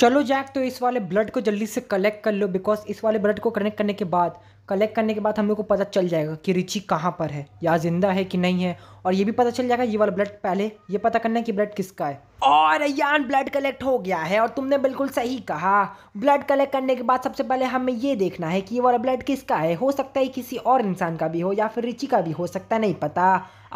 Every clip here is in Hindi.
चलो जैक तो इस वाले ब्लड को जल्दी से कलेक्ट कर लो बिकॉज इस वाले ब्लड को कनेक्ट करने के बाद कलेक्ट करने के बाद हम लोग को पता चल जाएगा कि रिची कहाँ पर है या ज़िंदा है कि नहीं है और ये भी पता चल जाएगा ये वाला ब्लड पहले ये पता करना है कि ब्लड किसका है और यान ब्लड कलेक्ट हो गया है और तुमने बिल्कुल सही कहा ब्लड कलेक्ट करने के बाद सबसे पहले हमें ये देखना है कि ये वाला ब्लड किसका है हो सकता है किसी और इंसान का भी हो या फिर रिची का भी हो सकता है नहीं पता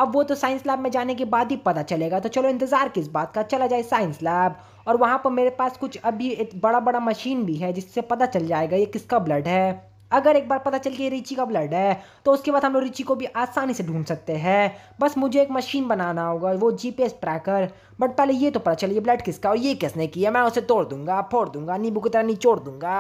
अब वो तो साइंस लैब में जाने के बाद ही पता चलेगा तो चलो इंतज़ार किस बात का चला जाए साइंस लैब और वहाँ पर मेरे पास कुछ अभी एक बड़ा बड़ा मशीन भी है जिससे पता चल जाएगा ये किसका ब्लड है अगर एक बार पता चल गया रिची का ब्लड है तो उसके बाद हम लोग रिची को भी आसानी से ढूंढ सकते हैं बस मुझे एक मशीन बनाना होगा वो जी पी ट्रैकर बट पहले ये तो पता चलिए ब्लड किसका और ये किसने किया मैं उसे तोड़ दूंगा फोड़ दूंगा नींबू की तरह निचोड़ दूंगा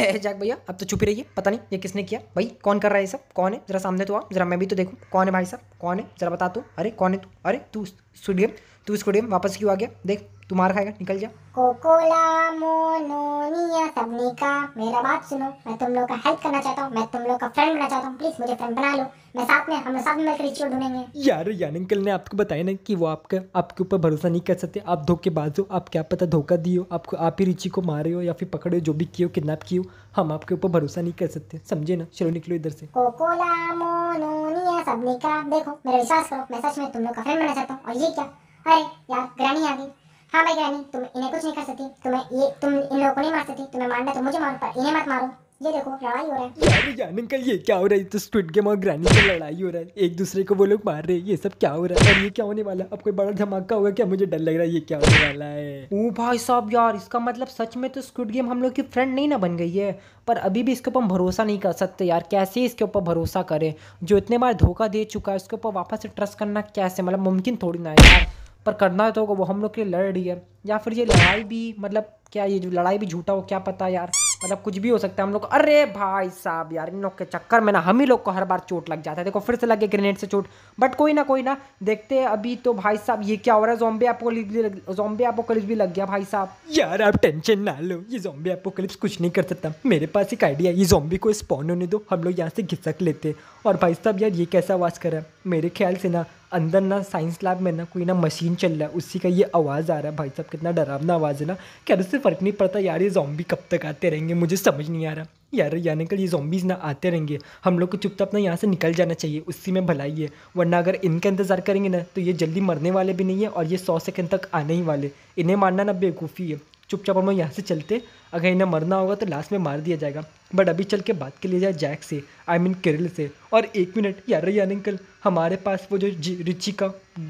जाग भैया अब तो छुपी है पता नहीं ये किसने किया भाई कौन कर रहा है सब कौन है जरा सामने तो आओ जरा मैं भी तो देखूँ कौन है भाई साहब कौन है जरा बता तू तो। अरे कौन है तू अरे तू स्टूडियम तू स्टूडियम वापस क्यों आ गया देख तू मार खाएगा निकल जा कोकोला मोनोनिया मेरा बात सुनो मैं तुम लोग का हेल्प करना चाहता हूँ मैं तुम लोग का फ्रेंड बनना चाहता हूँ प्लीज मुझे फ्रेंड बना लो मैं साथ में हम साथ में रिचुअल ढूंढेंगे यार अंकल ने आपको बताया ना कि वो आपका आपके ऊपर भरोसा नहीं कर सकते आप बाज हो आप क्या पता धोखा दियो आपको आप ही रिची को मारे हो या फिर पकड़े हो जो भी किए हो किडनैप किए हम आपके ऊपर भरोसा नहीं कर सकते समझे ना चलो निकलो इधर से कोकोला मोनोनिया देखो मेरा विश्वास करो मैं सच में तुम लोग का फ्रेंड बनना चाहता हूँ और ये क्या अरे यार ग्रैनी आ गई हाँ भाई रानी तुम इन्हें कुछ नहीं कर सकती तुम्हें ये तुम इन लोगों को नहीं मार सकती तुम्हें मारना तो मुझे मारो पर इन्हें मत मारो ये देखो लड़ाई हो रहा है यार अंकल ये क्या हो रहा है तो स्क्विड गेम और ग्रैनी से लड़ाई हो रहा है एक दूसरे को वो लोग मार रहे हैं ये सब क्या हो रहा है और ये क्या होने वाला है अब कोई बड़ा धमाका होगा क्या मुझे डर लग रहा है ये क्या होने वाला है ओ भाई साहब यार इसका मतलब सच में तो स्क्विड गेम हम लोग की फ्रेंड नहीं ना बन गई है पर अभी भी इसके ऊपर हम भरोसा नहीं कर सकते यार कैसे इसके ऊपर भरोसा करें जो इतने बार धोखा दे चुका है उसके ऊपर वापस से ट्रस्ट करना कैसे मतलब मुमकिन थोड़ी ना है यार पर करना तो वो हम लोग के लड़ रही है या फिर ये लड़ाई भी मतलब क्या ये जो लड़ाई भी झूठा हो क्या पता यार मतलब कुछ भी हो सकता है हम लोग अरे भाई साहब यार इन लोग के चक्कर में ना हम ही लोग को हर बार चोट लग जाता है देखो फिर से लगे ग्रेनेड से चोट बट कोई ना कोई ना देखते हैं अभी तो भाई साहब ये क्या हो रहा है जोम्बे एपोकलिप्स भी लग जोम्बे एपोकलिप्स भी लग गया भाई साहब यार आप टेंशन ना लो ये जोम्बे एपोकलिप्स कुछ नहीं कर सकता मेरे पास एक आइडिया ये जोम्बी को स्पॉन होने दो हम लोग यहाँ से घिसक लेते और भाई साहब यार ये कैसा वास करें मेरे ख्याल से ना अंदर ना साइंस लैब में ना कोई ना मशीन चल रहा है उसी का ये आवाज़ आ रहा है भाई साहब कितना डरावना आवाज़ है ना क्या उससे फ़र्क नहीं पड़ता यार ये जॉम्बी कब तक आते रहेंगे मुझे समझ नहीं आ रहा यार यानी कल ये जॉम्बीज़ ना आते रहेंगे हम लोग को चुपचाप ना यहाँ से निकल जाना चाहिए उसी में भलाई है वरना अगर इनका इंतज़ार करेंगे ना तो ये जल्दी मरने वाले भी नहीं है और ये सौ सेकेंड तक आने ही वाले इन्हें मारना ना बेवकूफ़ी है चुपचाप हम यहाँ से चलते अगर इन्हें मरना होगा तो लास्ट में मार दिया जाएगा बट अभी चल के बात के लिए जाए जैक से आई मीन केरल से और एक मिनट यार यार अंकल हमारे पास वो जो रिची का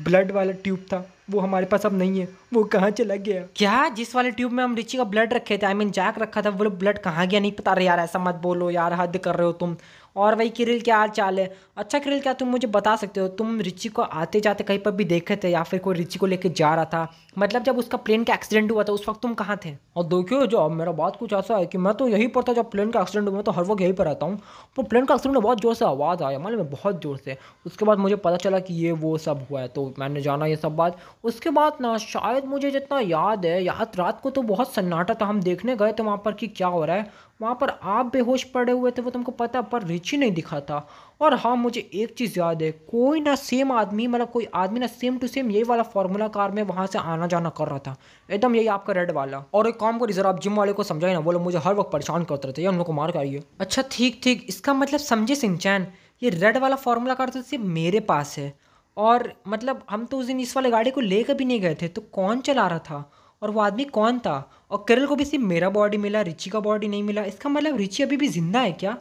ब्लड वाला ट्यूब था वो हमारे पास अब नहीं है वो कहाँ चला गया क्या जिस वाले ट्यूब में हम रिची का ब्लड रखे थे I I mean mean Jack रखा था वो ब्लड कहाँ गया नहीं पता रहे यार ऐसा मत बोलो यार हद कर रहे हो तुम और वही किरिल क्या हाल चाल है अच्छा किरिल क्या तुम मुझे बता सकते हो तुम रिची को आते जाते कहीं पर भी देखे थे या फिर कोई रिची को लेके जा रहा था मतलब जब उसका प्लेन का एक्सीडेंट हुआ था उस वक्त तुम कहाँ थे और देखियो जो मेरा बात कुछ ऐसा है कि मैं तो यहीं पर था जब प्लेन का एक्सीडेंट हुआ तो हर वक्त यहीं पर रहता हूँ पर प्लेन का एक्सीडेंट में बहुत जोर से आवाज़ आया मान मैं बहुत ज़ोर से उसके बाद मुझे पता चला कि ये वो सब हुआ है तो मैंने जाना ये सब बात उसके बाद ना शायद मुझे जितना याद है याद रात को तो बहुत सन्नाटा था हम देखने गए थे वहाँ पर कि क्या हो रहा है वहाँ पर आप बेहोश पड़े हुए थे वो तुमको पता पर रिची नहीं दिखा था और हाँ मुझे एक चीज़ याद है कोई ना सेम आदमी मतलब कोई आदमी ना सेम टू सेम यही वाला फार्मूला कार में वहाँ से आना जाना कर रहा था एकदम यही आपका रेड वाला और एक काम करिए जरा आप जिम वाले को समझाए ना बोलो मुझे हर वक्त परेशान करते रहते हैं उन लोग को मार कर आइए अच्छा ठीक ठीक इसका मतलब समझे सिंचैन ये रेड वाला फार्मूला कार तो सिर्फ मेरे पास है और मतलब हम तो उस दिन इस वाले गाड़ी को लेकर भी नहीं गए थे तो कौन चला रहा था और वो आदमी कौन था और किरल को भी सिर्फ मेरा बॉडी मिला रिची का बॉडी नहीं मिला इसका मतलब रिची अभी भी ज़िंदा है क्या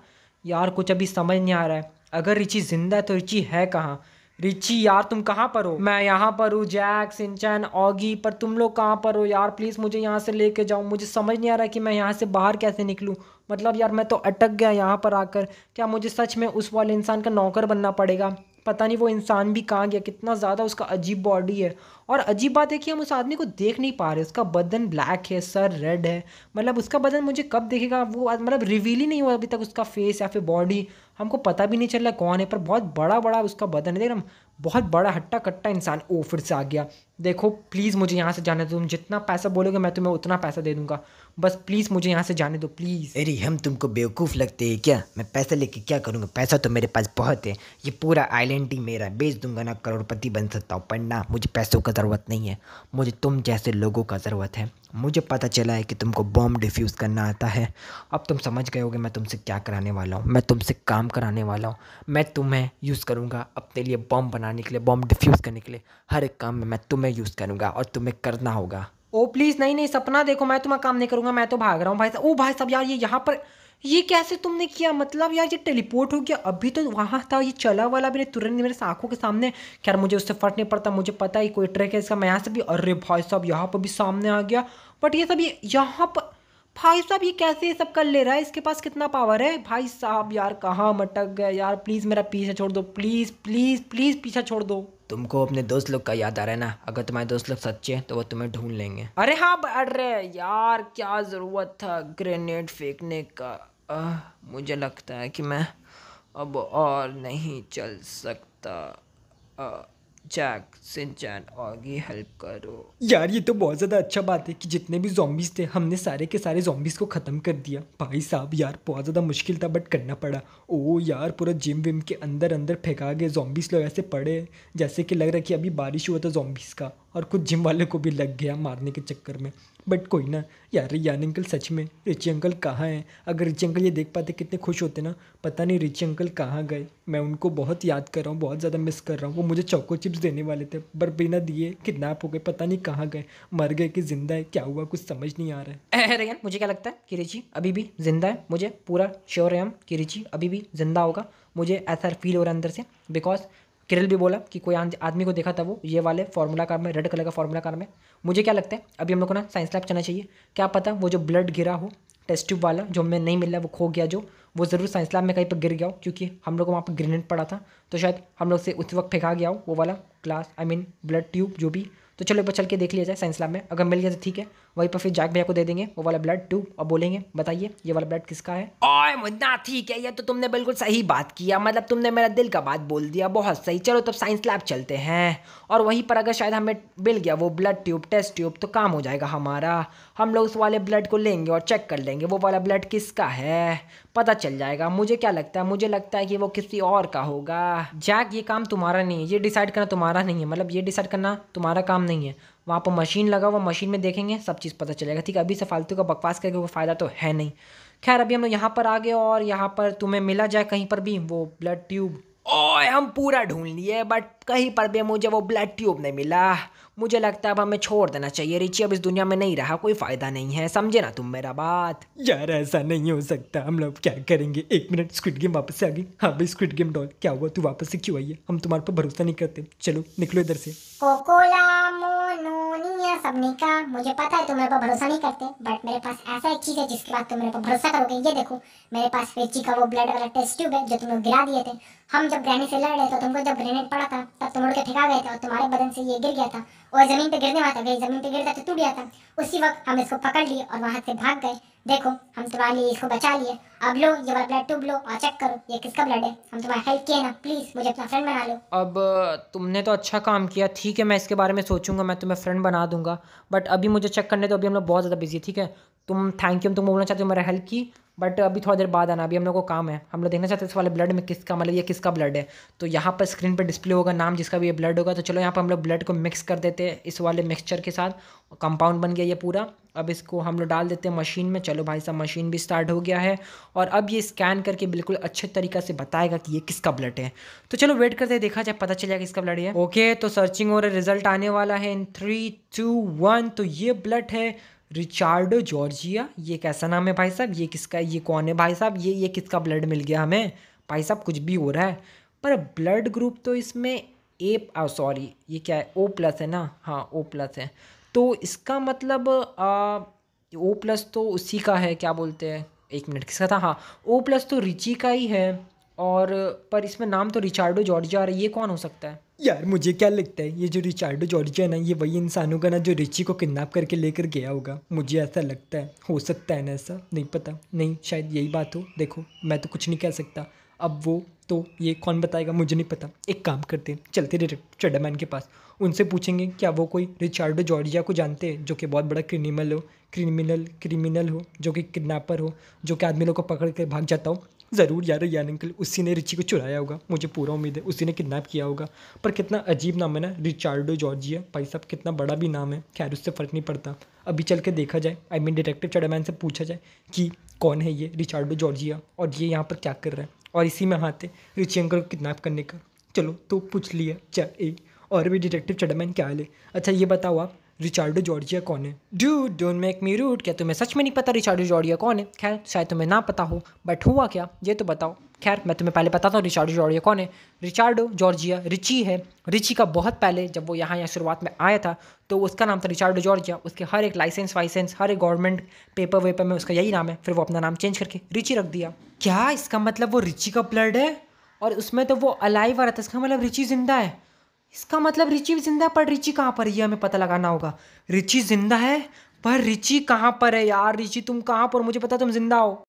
यार कुछ अभी समझ नहीं आ रहा है अगर रिची ज़िंदा है तो रिची है कहाँ रिची यार तुम कहाँ पर हो मैं यहाँ पर हूँ जैक सिंचन ऑगी पर तुम लोग कहाँ पर हो यार प्लीज़ मुझे यहाँ से लेके जाओ मुझे समझ नहीं आ रहा कि मैं यहाँ से बाहर कैसे निकलूँ मतलब यार मैं तो अटक गया यहाँ पर आकर क्या मुझे सच में उस वाले इंसान का नौकर बनना पड़ेगा पता नहीं वो इंसान भी कहाँ गया कितना ज़्यादा उसका अजीब बॉडी है और अजीब बात है कि हम उस आदमी को देख नहीं पा रहे उसका बदन ब्लैक है सर रेड है मतलब उसका बदन मुझे कब देखेगा वो मतलब रिवील ही नहीं हुआ अभी तक उसका फेस या फिर बॉडी हमको पता भी नहीं चल रहा कौन है पर बहुत बड़ा बड़ा उसका बदन है देख बहुत बड़ा हट्टा कट्टा इंसान ओ फिर से आ गया देखो प्लीज़ मुझे यहाँ से जाने दो तुम जितना पैसा बोलोगे मैं तुम्हें उतना पैसा दे दूंगा बस प्लीज़ मुझे यहाँ से जाने दो प्लीज़ अरे हम तुमको बेवकूफ़ लगते हैं क्या मैं पैसा लेके क्या करूँगा पैसा तो मेरे पास बहुत है ये पूरा आइलैंड ही मेरा बेच दूंगा ना करोड़पति बन सकता हूँ पर ना मुझे पैसों का ज़रूरत नहीं है मुझे तुम जैसे लोगों का ज़रूरत है मुझे पता चला है कि तुमको बॉम्ब डिफ्यूज़ करना आता है अब तुम समझ गए होगे मैं तुमसे क्या कराने वाला हूँ मैं तुमसे काम कराने वाला हूँ मैं तुम्हें यूज़ करूँगा अपने लिए बॉम्ब बनाने के लिए बॉम्ब डिफ्यूज़ करने के लिए हर एक काम में मैं तुम्हें यूज़ करूँगा और तुम्हें करना होगा ओ प्लीज़ नहीं नहीं सपना देखो मैं तुम्हारा काम नहीं करूँगा मैं तो भाग रहा हूँ भाई साहब ओ भाई साहब यार ये यहाँ पर ये कैसे तुमने किया मतलब यार ये टेलीपोर्ट हो गया अभी तो वहाँ था ये चला वाला मेरे तुरंत मेरे आंखों के सामने यार मुझे उससे फर्क नहीं पड़ता मुझे पता ही कोई ट्रैक है इसका मैं यहाँ से भी अरे भाई साहब यहाँ पर भी सामने आ गया बट ये सब ये यहाँ पर भाई साहब ये कैसे ये सब कर ले रहा है इसके पास कितना पावर है भाई साहब यार कहाँ मटक गया यार प्लीज़ मेरा पीछा छोड़ दो प्लीज़ प्लीज़ प्लीज़ पीछा छोड़ दो तुमको अपने दोस्त लोग का याद आ रहा है ना अगर तुम्हारे दोस्त लोग सच्चे हैं तो वो तुम्हें ढूंढ लेंगे अरे हाँ अरे यार क्या ज़रूरत था ग्रेनेड फेंकने का आ, मुझे लगता है कि मैं अब और नहीं चल सकता आ, जैक सिंचैन ऑगी हेल्प करो यार ये तो बहुत ज़्यादा अच्छा बात है कि जितने भी जॉम्बीज थे हमने सारे के सारे जॉम्बीज को ख़त्म कर दिया भाई साहब यार बहुत ज़्यादा मुश्किल था बट करना पड़ा ओ यार पूरा जिम विम के अंदर अंदर फेंका गए जॉम्बीज लोग ऐसे पड़े जैसे कि लग रहा है कि अभी बारिश हुआ था जॉम्बीज का और कुछ जिम वाले को भी लग गया मारने के चक्कर में बट कोई ना यार यान अंकल सच में रिची अंकल कहाँ हैं अगर रिची अंकल ये देख पाते कितने खुश होते ना पता नहीं रिची अंकल कहाँ गए मैं उनको बहुत याद कर रहा हूँ बहुत ज़्यादा मिस कर रहा हूँ वो मुझे चौको चिप्स देने वाले थे पर बिना दिए किडनैप हो गए पता नहीं कहाँ गए मर गए कि ज़िंदा है क्या हुआ कुछ समझ नहीं आ रहा है रेन मुझे क्या लगता है कि रिची अभी भी ज़िंदा है मुझे पूरा श्योर है हम कि रिची अभी भी ज़िंदा होगा मुझे ऐसा फील हो रहा है अंदर से बिकॉज किरल भी बोला कि कोई आदमी को देखा था वो ये वाले फॉर्मूला कार में रेड कलर का फॉर्मूला कार में मुझे क्या लगता है अभी हम लोग को ना साइंस लैब चलना चाहिए क्या पता वो जो ब्लड गिरा हो टेस्ट ट्यूब वाला जो हमें नहीं मिला वो खो गया जो वो ज़रूर साइंस लैब में कहीं पर गिर गया हो क्योंकि हम लोग को वहाँ पर ग्रेनेड पड़ा था तो शायद हम लोग से उस वक्त फेंका गया हो वो वाला glass I mean blood tube जो भी तो चलो एक बार चल के देख लिया जाए साइंस लैब में अगर मिल गया तो ठीक है वहीं पर फिर जैक भैया को दे देंगे वो वाला ब्लड टू और बोलेंगे बताइए ये वाला ब्लड किसका है ओए मुन्ना ठीक है ये तो तुमने बिल्कुल सही बात किया मतलब तुमने मेरा दिल का बात बोल दिया बहुत सही चलो तब साइंस लैब चलते हैं और वहीं पर अगर शायद हमें मिल गया वो ब्लड ट्यूब टेस्ट ट्यूब तो काम हो जाएगा हमारा हम लोग उस वाले ब्लड को लेंगे और चेक कर लेंगे वो वाला ब्लड किसका है पता चल जाएगा मुझे क्या लगता है मुझे लगता है कि वो किसी और का होगा जैक ये काम तुम्हारा नहीं है ये डिसाइड करना तुम्हारा नहीं है मतलब ये डिसाइड करना तुम्हारा काम नहीं है वहाँ पर मशीन लगा हुआ मशीन में देखेंगे सब चीज़ पता चलेगा ठीक है अभी से फालतू का बकवास करके कोई फ़ायदा तो है नहीं खैर अभी हम लोग यहाँ पर आ गए और यहाँ पर तुम्हें मिला जाए कहीं पर भी वो ब्लड ट्यूब ओए हम पूरा ढूंढ लिए बट कहीं पर भी मुझे वो ब्लड ट्यूब नहीं मिला मुझे लगता है अब हमें छोड़ देना चाहिए रिची अब इस दुनिया में नहीं रहा कोई फ़ायदा नहीं है समझे ना तुम मेरा बात यार ऐसा नहीं हो सकता हम लोग क्या करेंगे एक मिनट स्क्विड गेम वापस से आ गई हाँ भाई स्क्विड गेम डॉल क्या हुआ तू वापस से क्यों आई है हम तुम्हारे पर भरोसा नहीं करते चलो निकलो इधर से कोकोला ना सबने कहा मुझे पता है तुम मेरे पर भरोसा नहीं करते बट मेरे पास ऐसा एक चीज़ है जिसके बाद तुम मेरे पर भरोसा करोगे ये देखो मेरे पास रेची का वो ब्लड वाला टेस्ट ट्यूब है जो तुम लोग गिरा दिए थे हम जब ग्रेनेड से लड़ रहे थे तो तुमको जब ग्रेनेड पड़ा था तब तुम उड़ के फेंका गए थे और तुम्हारे बदन से ये गिर गया था और ज़मीन पर गिरने वाला था गई जमीन पर गिरता तो टूट गया था उसी वक्त हम इसको पकड़ लिए और वहाँ से भाग गए देखो हम तुम्हारे लिए इसको बचा लिए अब लो ये वाला ब्लड ट्यूब लो और चेक करो ये किसका ब्लड है हम तुम्हारी हेल्प किए ना प्लीज मुझे अपना फ्रेंड बना लो अब तुमने तो अच्छा काम किया ठीक है मैं इसके बारे में सोचूंगा मैं तुम्हें फ्रेंड बना दूंगा बट अभी मुझे चेक करने तो अभी हम लोग बहुत ज़्यादा बिजी ठीक है तुम थैंक यू तुम बोलना चाहते हो मेरा हेल्प की बट अभी थोड़ा देर बाद आना अभी हम लोग को काम है हम लोग देखना चाहते हैं इस वाले ब्लड में किसका मतलब ये किसका ब्लड है तो यहाँ पर स्क्रीन पर डिस्प्ले होगा नाम जिसका भी ये ब्लड होगा तो चलो यहाँ पर हम लोग ब्लड को मिक्स कर देते हैं इस वाले मिक्सचर के साथ कंपाउंड बन गया ये पूरा अब इसको हम लोग डाल देते हैं मशीन में चलो भाई साहब मशीन भी स्टार्ट हो गया है और अब ये स्कैन करके बिल्कुल अच्छे तरीका से बताएगा कि ये किसका ब्लड है तो चलो वेट करते हैं देखा जाए पता चल जाएगा किसका ब्लड है ओके तो सर्चिंग हो रहा है रिजल्ट आने वाला है इन थ्री टू वन तो ये ब्लड है रिचार्डो जॉर्जिया ये कैसा नाम है भाई साहब ये किसका ये कौन है भाई साहब ये ये किसका ब्लड मिल गया हमें भाई साहब कुछ भी हो रहा है पर ब्लड ग्रुप तो इसमें ए सॉरी ये क्या है ओ प्लस है ना हाँ ओ प्लस है तो इसका मतलब आ, ओ प्लस तो उसी का है क्या बोलते हैं एक मिनट किसका था हाँ ओ प्लस तो रिची का ही है और पर इसमें नाम तो रिचार्डो जॉर्जिया आ रहा है ये कौन हो सकता है यार मुझे क्या लगता है ये जो रिचार्डो जॉर्जिया है ये वही इंसान होगा ना जो रिची को किडनैप करके लेकर गया होगा मुझे ऐसा लगता है हो सकता है ना ऐसा नहीं पता नहीं शायद यही बात हो देखो मैं तो कुछ नहीं कह सकता अब वो तो ये कौन बताएगा मुझे नहीं पता एक काम करते हैं चलते चडामैन के पास उनसे पूछेंगे क्या वो कोई रिचार्डो जॉर्जिया को जानते हैं जो कि बहुत बड़ा क्रिमिनल हो क्रिमिनल क्रिमिनल हो जो कि किडनैपर हो जो कि आदमी लोग को पकड़ कर भाग जाता हो ज़रूर यार यान अंकल उसी ने रिची को चुराया होगा मुझे पूरा उम्मीद है उसी ने किडनैप किया होगा पर कितना अजीब नाम है ना रिचार्डो जॉर्जिया भाई साहब कितना बड़ा भी नाम है खैर उससे फ़र्क नहीं पड़ता अभी चल के देखा जाए आई मीन डिटेक्टिव चडामैन से पूछा जाए कि कौन है ये रिचार्डो जॉर्जिया और ये यहाँ पर क्या कर रहा है और इसी में हाथ है रिची अंकल को किडनैप करने का चलो तो पूछ लिया चल ए और भी डिटेक्टिव चडामैन क्या हाल है अच्छा ये बताओ आप रिचार्डो जॉर्जिया कौन है do don't make me root क्या तुम्हें सच में नहीं पता रिचार्डो जॉर्जिया कौन है खैर शायद तुम्हें ना पता हो बट हुआ क्या ये तो बताओ खैर मैं तुम्हें पहले बताता हूँ रिचार्डो जॉर्जिया कौन है रिचार्डो जॉर्जिया रिची है रिची का बहुत पहले जब वो यहाँ यहाँ शुरुआत में आया था तो उसका नाम था रिचार्डो जॉर्जिया उसके हर एक लाइसेंस वाइसेंस हर एक गवर्नमेंट पेपर वेपर में उसका यही नाम है फिर वो अपना नाम चेंज करके रिची रख दिया क्या इसका मतलब वो रिची का ब्लड है और उसमें तो वो अलाइव आ रहा था इसका मतलब रिची जिंदा है इसका मतलब रिची जिंदा पर रिची कहाँ पर ये हमें पता लगाना होगा रिची जिंदा है पर रिची कहाँ पर है यार रिची तुम कहाँ पर मुझे पता तुम जिंदा हो